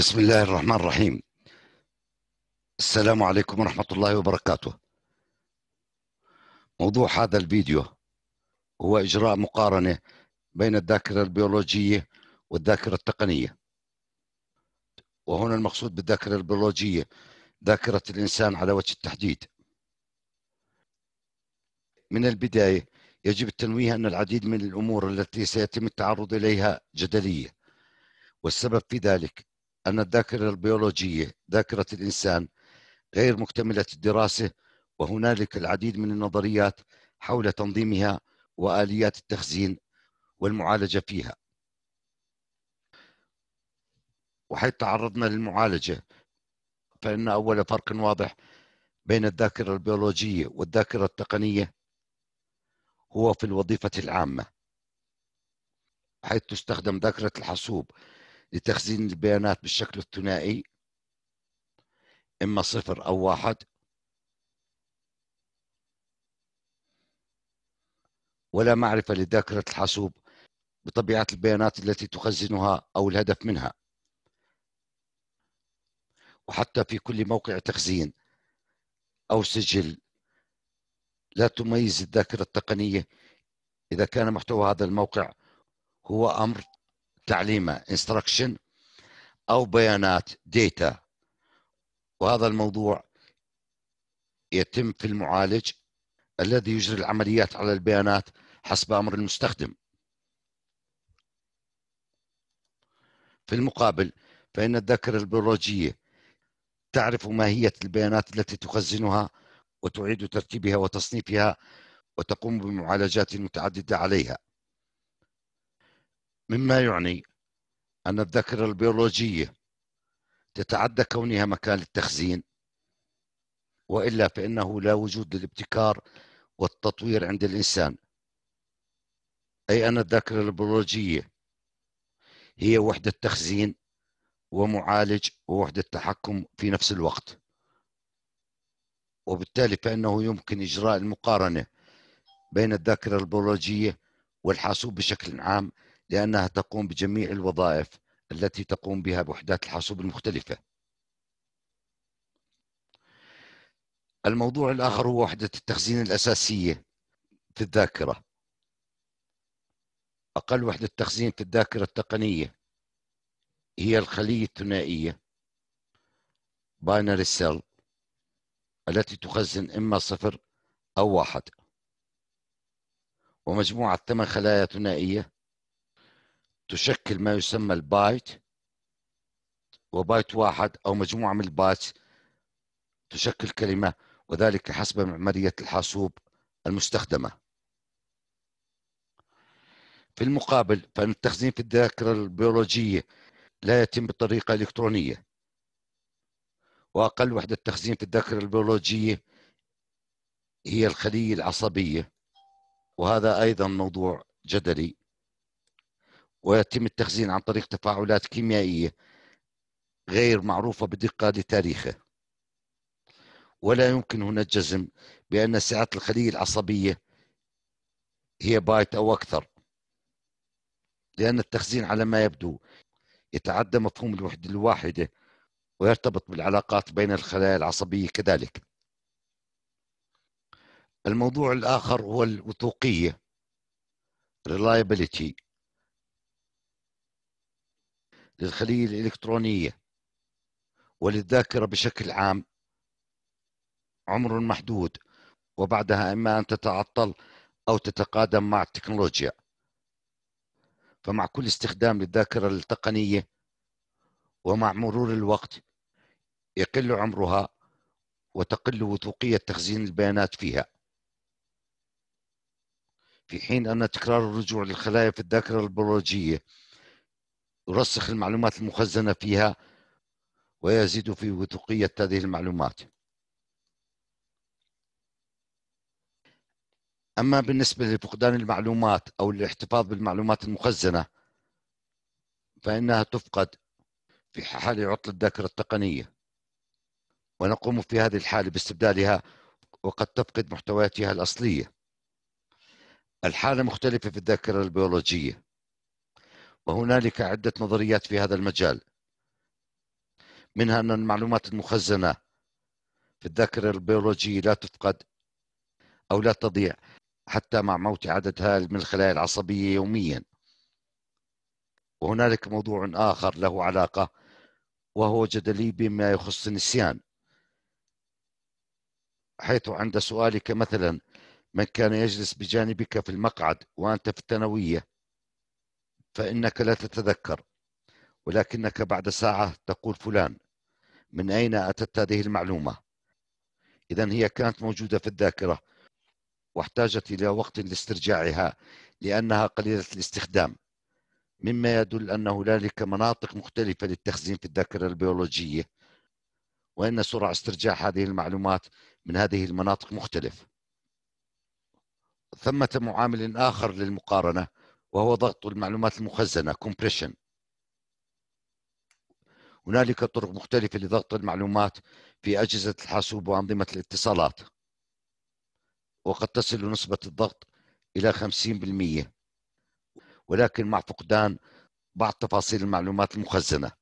بسم الله الرحمن الرحيم السلام عليكم ورحمة الله وبركاته موضوع هذا الفيديو هو إجراء مقارنة بين الذاكرة البيولوجية والذاكرة التقنية وهنا المقصود بالذاكرة البيولوجية ذاكرة الإنسان على وجه التحديد من البداية يجب التنويه أن العديد من الأمور التي سيتم التعرض إليها جدلية والسبب في ذلك أن الذاكرة البيولوجية ذاكرة الإنسان غير مكتملة الدراسة وهنالك العديد من النظريات حول تنظيمها وآليات التخزين والمعالجة فيها وحيث تعرضنا للمعالجة فإن أول فرق واضح بين الذاكرة البيولوجية والذاكرة التقنية هو في الوظيفة العامة حيث تستخدم ذاكرة الحاسوب لتخزين البيانات بالشكل الثنائي إما صفر أو واحد ولا معرفة لذاكرة الحاسوب بطبيعة البيانات التي تخزنها أو الهدف منها وحتى في كل موقع تخزين أو سجل لا تميز الذاكرة التقنية إذا كان محتوى هذا الموقع هو أمر تعليمه instruction أو بيانات data وهذا الموضوع يتم في المعالج الذي يجري العمليات على البيانات حسب أمر المستخدم في المقابل فإن الذاكرة البيولوجية تعرف ماهية البيانات التي تخزنها وتعيد ترتيبها وتصنيفها وتقوم بمعالجات متعددة عليها مما يعني أن الذاكرة البيولوجية تتعدى كونها مكان للتخزين وإلا فإنه لا وجود للابتكار والتطوير عند الإنسان أي أن الذاكرة البيولوجية هي وحدة تخزين ومعالج ووحدة تحكم في نفس الوقت وبالتالي فإنه يمكن إجراء المقارنة بين الذاكرة البيولوجية والحاسوب بشكل عام لأنها تقوم بجميع الوظائف التي تقوم بها بوحدات الحاسوب المختلفة الموضوع الآخر هو وحدة التخزين الأساسية في الذاكرة أقل وحدة تخزين في الذاكرة التقنية هي الخلية الثنائية باينري سيل التي تخزن إما صفر أو واحد ومجموعة ثمان خلايا ثنائية تشكل ما يسمى البايت وبايت واحد أو مجموعة من البايتس تشكل كلمة وذلك حسب معمارية الحاسوب المستخدمة في المقابل فإن التخزين في الذاكرة البيولوجية لا يتم بطريقة إلكترونية وأقل وحدة تخزين في الذاكرة البيولوجية هي الخلية العصبية وهذا أيضا موضوع جدلي ويتم التخزين عن طريق تفاعلات كيميائية غير معروفة بدقة لتاريخه ولا يمكن هنا الجزم بأن سعة الخلية العصبية هي بايت أو أكثر لأن التخزين على ما يبدو يتعدى مفهوم الوحدة الواحدة ويرتبط بالعلاقات بين الخلايا العصبية كذلك الموضوع الآخر هو الوثوقية reliability للخلية الإلكترونية وللذاكرة بشكل عام عمر محدود وبعدها إما أن تتعطل أو تتقادم مع التكنولوجيا فمع كل استخدام للذاكرة التقنية ومع مرور الوقت يقل عمرها وتقل وثوقية تخزين البيانات فيها في حين أن تكرار الرجوع للخلايا في الذاكرة البيولوجية يرسخ المعلومات المخزنة فيها ويزيد في وثوقية هذه المعلومات أما بالنسبة لفقدان المعلومات أو الاحتفاظ بالمعلومات المخزنة فإنها تفقد في حال عطل الذاكرة التقنية ونقوم في هذه الحالة باستبدالها وقد تفقد محتوياتها الأصلية الحالة مختلفة في الذاكرة البيولوجية وهنالك عدة نظريات في هذا المجال منها أن المعلومات المخزنة في الذاكرة البيولوجية لا تفقد أو لا تضيع حتى مع موت عدد هائل من الخلايا العصبية يوميا وهنالك موضوع آخر له علاقة وهو جدلي بما يخص النسيان حيث عند سؤالك مثلا من كان يجلس بجانبك في المقعد وأنت في الثانوية فإنك لا تتذكر ولكنك بعد ساعة تقول فلان من أين أتت هذه المعلومة إذا هي كانت موجودة في الذاكرة واحتاجت إلى وقت لاسترجاعها لأنها قليلة الاستخدام مما يدل أن هنالك مناطق مختلفة للتخزين في الذاكرة البيولوجية وأن سرعة استرجاع هذه المعلومات من هذه المناطق مختلف ثمة معامل آخر للمقارنة وهو ضغط المعلومات المخزنة compression هنالك طرق مختلفة لضغط المعلومات في أجهزة الحاسوب وأنظمة الاتصالات وقد تصل نسبة الضغط إلى 50% ولكن مع فقدان بعض تفاصيل المعلومات المخزنة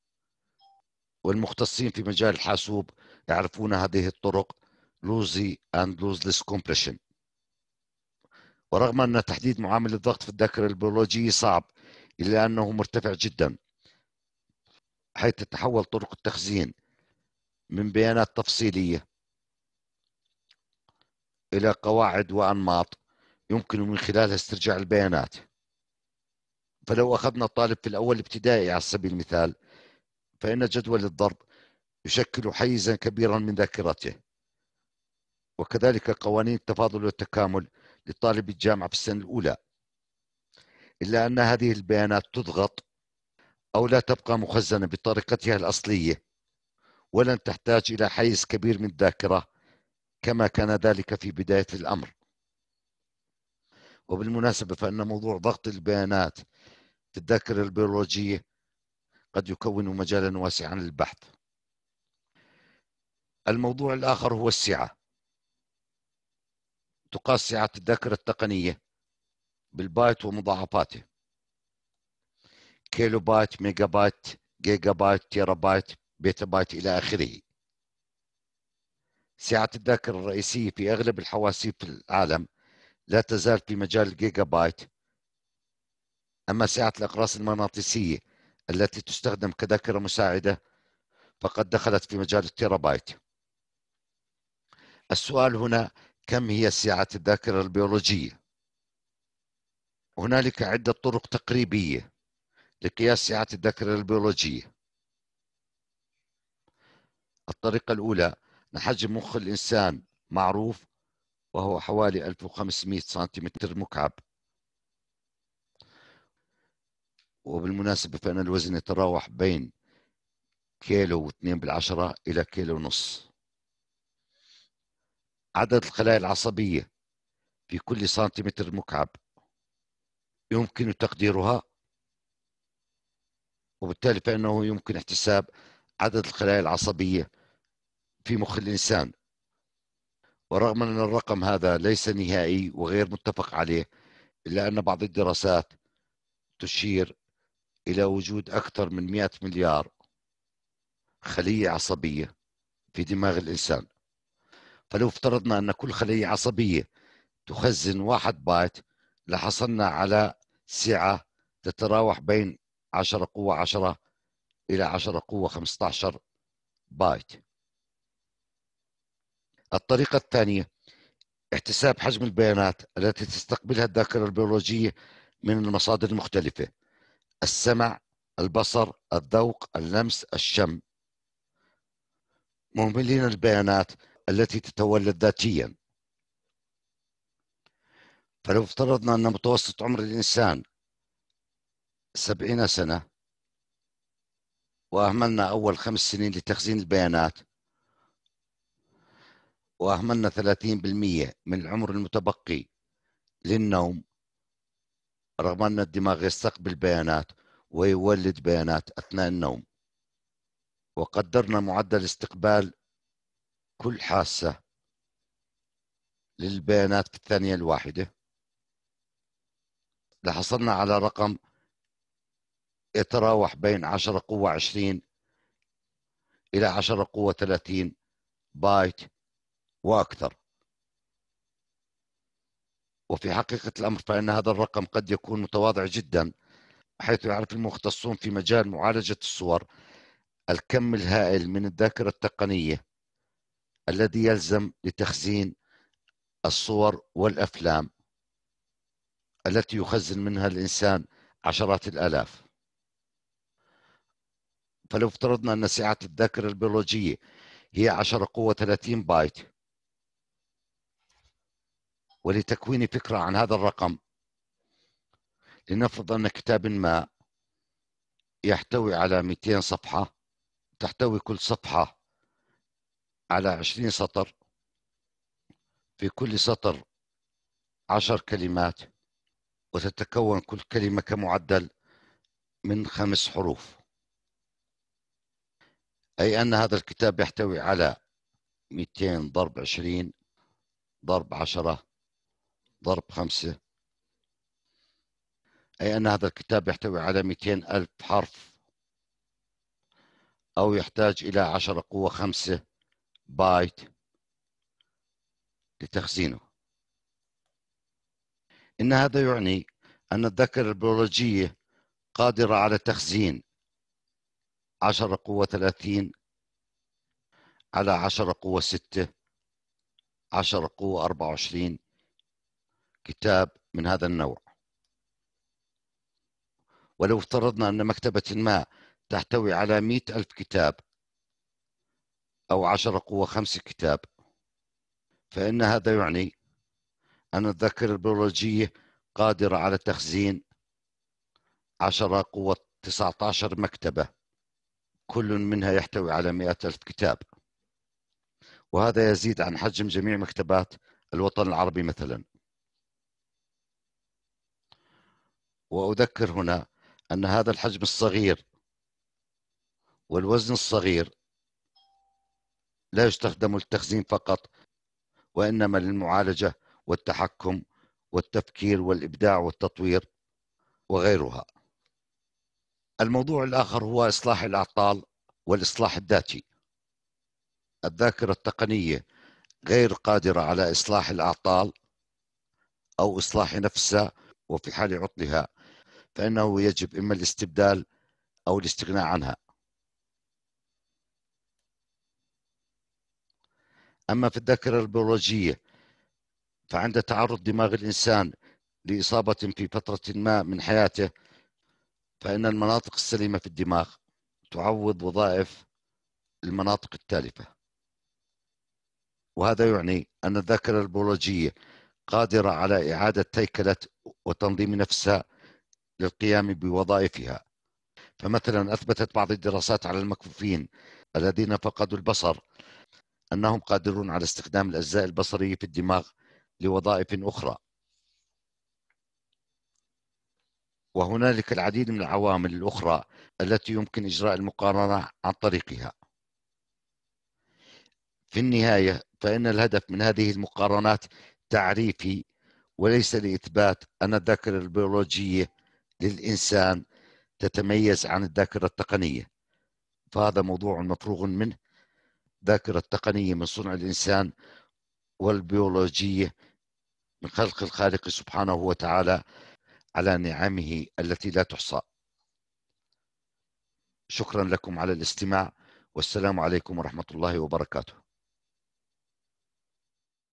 والمختصين في مجال الحاسوب يعرفون هذه الطرق لوزي and lossless compression ورغم أن تحديد معامل الضغط في الذاكرة البيولوجية صعب إلا أنه مرتفع جدا حيث تتحول طرق التخزين من بيانات تفصيلية إلى قواعد وأنماط يمكن من خلالها استرجاع البيانات فلو أخذنا طالب في الأول ابتدائي على سبيل المثال فإن جدول الضرب يشكل حيزا كبيرا من ذاكرته وكذلك قوانين التفاضل والتكامل لطالب الجامعة في السنة الأولى إلا أن هذه البيانات تضغط أو لا تبقى مخزنة بطريقتها الأصلية ولن تحتاج إلى حيز كبير من الذاكرة كما كان ذلك في بداية الأمر وبالمناسبة فإن موضوع ضغط البيانات في الذاكرة البيولوجية قد يكون مجالا واسعا للبحث الموضوع الآخر هو السعة تقاس سعة الذاكرة التقنية بالبايت ومضاعفاته كيلو بايت ميجا بايت جيجا بايت تيرا بايت بيتا بايت إلى آخره سعة الذاكرة الرئيسية في أغلب الحواسيب في العالم لا تزال في مجال الجيجا بايت أما سعة الأقراص المغناطيسية التي تستخدم كذاكرة مساعدة فقد دخلت في مجال التيرا بايت السؤال هنا كم هي سعة الذاكرة البيولوجية هنالك عدة طرق تقريبية لقياس سعة الذاكرة البيولوجية الطريقة الأولى نحجم مخ الإنسان معروف وهو حوالي 1500 سنتيمتر مكعب وبالمناسبة فإن الوزن يتراوح بين كيلو واثنين بالعشرة إلى كيلو ونص عدد الخلايا العصبية في كل سنتيمتر مكعب يمكن تقديرها وبالتالي فإنه يمكن احتساب عدد الخلايا العصبية في مخ الإنسان ورغم أن الرقم هذا ليس نهائي وغير متفق عليه إلا أن بعض الدراسات تشير إلى وجود أكثر من 100 مليار خلية عصبية في دماغ الإنسان فلو افترضنا أن كل خلية عصبية تخزن واحد بايت لحصلنا على سعة تتراوح بين 10 قوة 10 إلى 10 قوة 15 بايت الطريقة الثانية احتساب حجم البيانات التي تستقبلها الذاكرة البيولوجية من المصادر المختلفة السمع البصر الذوق اللمس الشم مهملين البيانات التي تتولد ذاتيا فلو افترضنا أن متوسط عمر الإنسان سبعين سنة وأهملنا أول خمس سنين لتخزين البيانات وأهملنا 30% من العمر المتبقي للنوم رغم أن الدماغ يستقبل بيانات ويولد بيانات أثناء النوم وقدرنا معدل استقبال كل حاسة للبيانات في الثانية الواحدة لحصلنا على رقم يتراوح بين 10 قوة 20 إلى 10 قوة 30 بايت وأكثر وفي حقيقة الأمر فإن هذا الرقم قد يكون متواضع جدا حيث يعرف المختصون في مجال معالجة الصور الكم الهائل من الذاكرة التقنية الذي يلزم لتخزين الصور والافلام التي يخزن منها الانسان عشرات الالاف فلو افترضنا ان سعه الذاكره البيولوجيه هي 10 قوه 30 بايت ولتكوين فكره عن هذا الرقم لنفرض ان كتاب ما يحتوي على 200 صفحه تحتوي كل صفحه على عشرين سطر في كل سطر عشر كلمات وتتكون كل كلمة كمعدل من خمس حروف أي أن هذا الكتاب يحتوي على 200 ضرب 20 ضرب 10 ضرب 5 أي أن هذا الكتاب يحتوي على 200 ألف حرف أو يحتاج إلى 10 قوة 5 بايت لتخزينه إن هذا يعني أن الذاكرة البيولوجية قادرة على تخزين 10 قوة 30 على 10 قوة 6 10 قوة 24 كتاب من هذا النوع ولو افترضنا أن مكتبة ما تحتوي على 100 ألف كتاب أو عشرة قوة خمسة كتاب فإن هذا يعني أن الذاكرة البيولوجية قادرة على تخزين عشرة قوة 19 مكتبة كل منها يحتوي على مئة ألف كتاب وهذا يزيد عن حجم جميع مكتبات الوطن العربي مثلا وأذكر هنا أن هذا الحجم الصغير والوزن الصغير لا يستخدم للتخزين فقط وإنما للمعالجة والتحكم والتفكير والإبداع والتطوير وغيرها الموضوع الآخر هو إصلاح الأعطال والإصلاح الذاتي الذاكرة التقنية غير قادرة على إصلاح الأعطال أو إصلاح نفسها وفي حال عطلها فإنه يجب إما الاستبدال أو الاستغناء عنها أما في الذاكرة البيولوجية فعند تعرض دماغ الإنسان لإصابة في فترة ما من حياته فإن المناطق السليمة في الدماغ تعوض وظائف المناطق التالفة وهذا يعني أن الذاكرة البيولوجية قادرة على إعادة هيكلة وتنظيم نفسها للقيام بوظائفها فمثلا أثبتت بعض الدراسات على المكفوفين الذين فقدوا البصر أنهم قادرون على استخدام الأجزاء البصرية في الدماغ لوظائف أخرى وهنالك العديد من العوامل الأخرى التي يمكن إجراء المقارنة عن طريقها في النهاية فإن الهدف من هذه المقارنات تعريفي وليس لإثبات أن الذاكرة البيولوجية للإنسان تتميز عن الذاكرة التقنية فهذا موضوع مفروغ منه الذاكرة التقنية من صنع الإنسان والبيولوجية من خلق الخالق سبحانه وتعالى على نعمه التي لا تحصى شكرا لكم على الاستماع والسلام عليكم ورحمة الله وبركاته